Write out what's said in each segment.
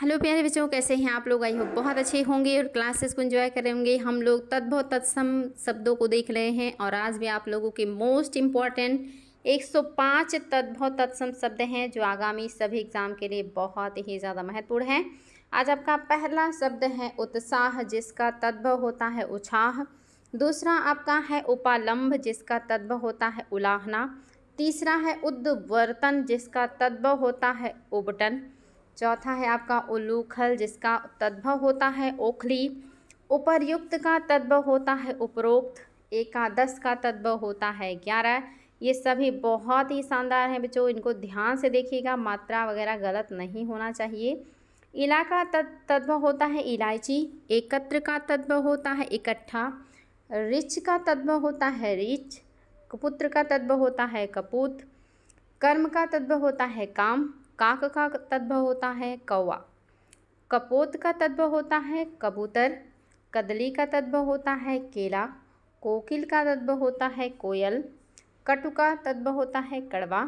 hello प्यारे बच्चों कैसे हैं आप लोग आई हो बहुत अच्छे होंगे और क्लासेस को एंजॉय करेंगे हम लोग तद्भव तत्सम शब्दों को देख रहे हैं और आज भी आप लोगों के मोस्ट इम्पॉर्टेंट 105 तद्भव तत्सम शब्द हैं जो आगामी सभी एग्ज़ाम के लिए बहुत ही ज़्यादा महत्वपूर्ण है आज आपका पहला शब्द है उत्साह जिसका तद्भव होता है उछाह दूसरा आपका है उपालंब जिसका तद्भव होता है उलाहना तीसरा है उद्वर्तन जिसका तद्भव होता है उबटन चौथा है आपका उल्लूखल जिसका तद्भव होता है ओखली उपरयुक्त का तद्भव होता है उपरोक्त एकादश का तद्भव होता है ग्यारह ये सभी बहुत ही शानदार हैं बच्चों इनको ध्यान से देखिएगा मात्रा वगैरह गलत नहीं होना चाहिए इला का तद्भव होता है इलायची एकत्र का तद्भव होता है इकट्ठा रिच का तद्भव होता है रिच कपुत्र का तद्भव होता है कपूत कर्म का तद्भव होता है काम काक का तत्व होता है कौवा कपोत का तत्व होता है कबूतर कदली का तत्व होता है केला कोकिल का तत्व होता है कोयल कटु का तत्व होता है कड़वा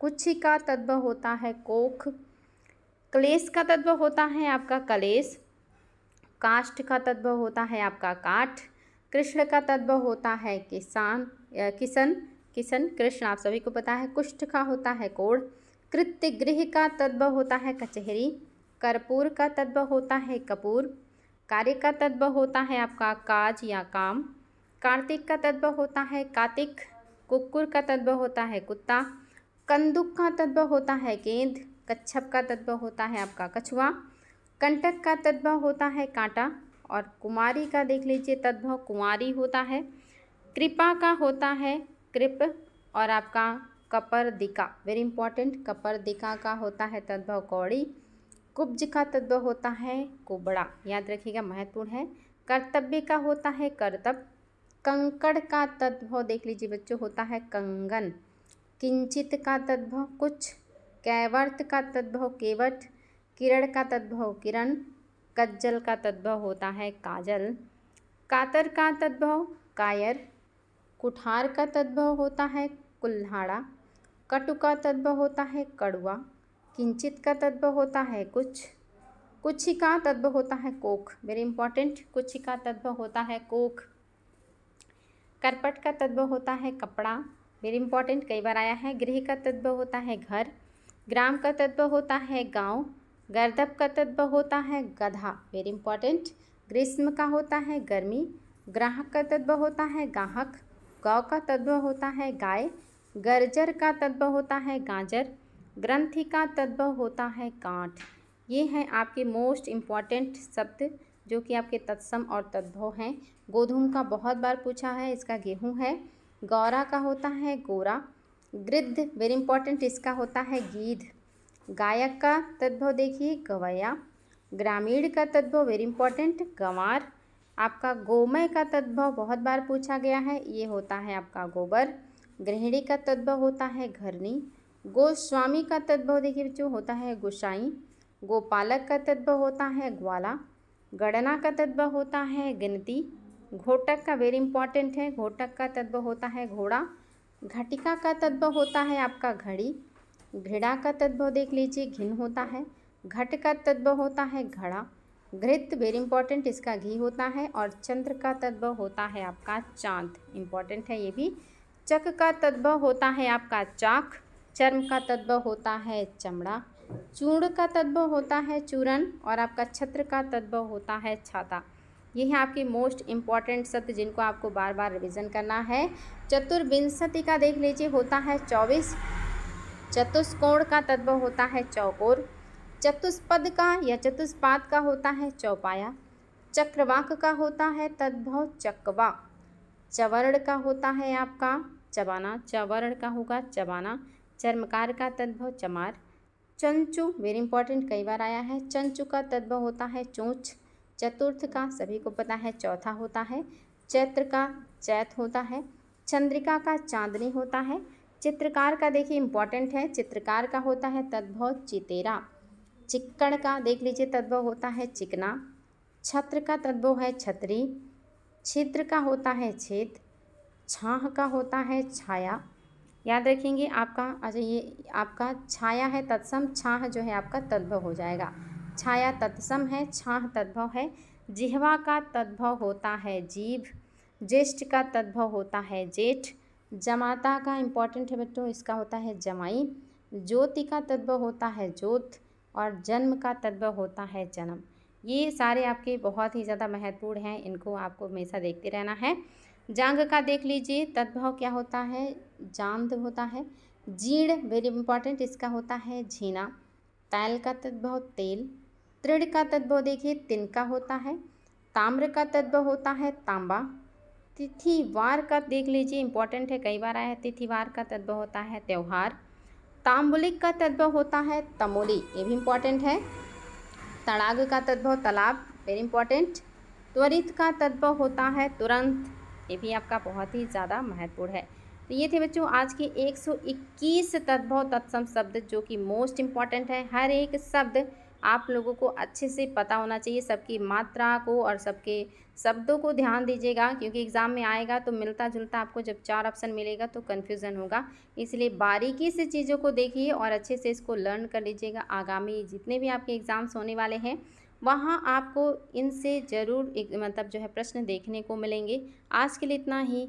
कुच्छी का तत्व होता है कोख क्लेश का तत्व होता है आपका कलेश काष्ठ का तत्व होता है आपका काठ कृष्ण का तत्व होता है किसान किसन किसन कृष्ण आप सभी को पता है कुष्ठ का होता है कोड़ कृत्य गृह का तत्व होता है कचहरी कर्पूर का तत्व होता है कपूर कार्य का तत्व होता है आपका काज या काम कार्तिक का तत्व होता है कार्तिक कुक्कुर का तत्व होता है कुत्ता कंदुक का तत्व होता है गेंद कच्छप का तत्व होता है आपका कछुआ कंटक का तत्व होता है कांटा और कुमारी का देख लीजिए तत्व कुमारी होता है कृपा का होता है कृप और आपका कपरदिका वेरी इंपॉर्टेंट कपरदिका का होता है तद्भव कौड़ी कुब्ज का तद्भव होता है कुबड़ा याद रखिएगा महत्वपूर्ण है कर्तव्य का होता है कर्तव्य कंकड़ का तद्भव देख लीजिए बच्चों होता है कंगन किंचित का तद्भव कुछ कैवर्त का तद्भव केवट किरण का तद्भव किरण कज्जल का तद्भव होता है काजल कातर का तद्भव कायर कुठार का तद्भव होता है कुल्हाड़ा कटु का तत्व होता है कड़वा किंचित का तत्व होता है कुछ कुछ का तत्व होता है कोख वेरी इंपॉर्टेंट कुछ का तत्व होता है कोख करपट का तत्व होता है कपड़ा वेरी इंपॉर्टेंट कई बार आया है गृह का तत्व होता है घर ग्राम का तत्व होता है गांव गर्दप का तत्व होता है गधा वेरी इंपॉर्टेंट ग्रीष्म का होता है गर्मी ग्राहक का तत्व होता है गाहक गौ का तत्व होता है गाय गर्जर का तत्व होता है गाजर ग्रंथि का तत्व होता है कांठ ये हैं आपके मोस्ट इम्पॉर्टेंट शब्द जो कि आपके तत्सम और तद्भव हैं गोधूम का बहुत बार पूछा है इसका गेहूं है गौरा का होता है गोरा गृद्ध वेरी इंपॉर्टेंट इसका होता है गीध गायक का तद्भव देखिए गवैया ग्रामीण का तद्भव वेरी इंपॉर्टेंट गंवार आपका गोमय का तद्भव बहुत बार पूछा गया है ये होता है आपका गोबर गृहिणी का तद्भव होता है घरनी गोस्वामी का तद्भव देखिए बच्चों होता है गोसाई गोपालक का तद्भव होता है ग्वाला गणना का तद्भव होता है गिनती घोटक का वेरी इंपॉर्टेंट है घोटक का तद्भव होता है घोड़ा घटिका का तद्भव होता है आपका घड़ी घृणा का तद्भव देख लीजिए घिन होता है घट का तद्भव होता है घड़ा घृत वेरी इंपॉर्टेंट इसका घी होता है और चंद्र का तद्भव होता है आपका चांद इंपॉर्टेंट है ये भी चक का तद्भव होता है आपका चाक चर्म का तद्भव होता है चमड़ा चूर्ण का तद्भव होता है चूरन और आपका छत्र का तद्भव होता है छाता ये है आपके मोस्ट इम्पॉर्टेंट सत्य जिनको आपको बार बार रिवीजन करना है चतुर्विंशति का देख लीजिए होता है चौबीस चतुष्कोण का तत्व होता है चौकोर चतुष्पद का या चतुष्पाद का होता है चौपाया चक्रवाक का होता है तद्भव चकवा चवर्ण का होता है आपका चबाना चवर्ण का होगा चबाना चर्मकार का तद्भव चमार चंचु वेरी इंपॉर्टेंट कई बार आया है चंचु का तद्भव होता है चोंच चतुर्थ का सभी को पता है चौथा होता है चैत्र का चैत होता है चंद्रिका का चांदनी होता है चित्रकार का देखिए इंपॉर्टेंट है चित्रकार का होता है तद्भव चितेरा चिक्कड़ का देख लीजिए तद्भव होता है चिकना छत्र का तद्भव है छतरी छिद्र का होता है छेद छाह का होता है छाया याद रखेंगे आपका अच्छा ये आपका छाया है तत्सम छाह जो है आपका तद्भव हो जाएगा छाया तत्सम है छाह तद्भव है जिहवा का तद्भव होता है जीभ ज्येष्ठ का तद्भव होता है जेठ जमाता का इम्पॉर्टेंट है बच्चों इसका होता है जमाई ज्योति का तद्भव होता है ज्योत और जन्म का तद्भव होता है जन्म ये सारे आपके बहुत ही ज़्यादा महत्वपूर्ण हैं इनको आपको हमेशा देखते रहना है जांग का देख लीजिए तद्भव क्या होता है जांद होता है जीण वेरी इंपॉर्टेंट इसका होता है झीना तैल का तद्भव तेल तृण का तद्भव देखिए तिनका होता है ताम्र का तद्भव होता है तांबा तिथिवार का देख लीजिए इंपॉर्टेंट है कई बार आया तिथिवार का तद्भव होता है त्यौहार तांबुलिक का तद्भव होता है तमोली ये भी इम्पॉर्टेंट है तड़ाग का तद्भव तालाब वेरी इंपॉर्टेंट त्वरित का तद्भव होता है तुरंत ये भी आपका बहुत ही ज़्यादा महत्वपूर्ण है तो ये थे बच्चों आज के 121 तद्भव तत्सम शब्द जो कि मोस्ट इम्पॉर्टेंट है हर एक शब्द आप लोगों को अच्छे से पता होना चाहिए सबकी मात्रा को और सबके शब्दों को ध्यान दीजिएगा क्योंकि एग्ज़ाम में आएगा तो मिलता जुलता आपको जब चार ऑप्शन मिलेगा तो कन्फ्यूज़न होगा इसलिए बारीकी से चीज़ों को देखिए और अच्छे से इसको लर्न कर लीजिएगा आगामी जितने भी आपके एग्ज़ाम्स होने वाले हैं वहाँ आपको इनसे ज़रूर मतलब जो है प्रश्न देखने को मिलेंगे आज के लिए इतना ही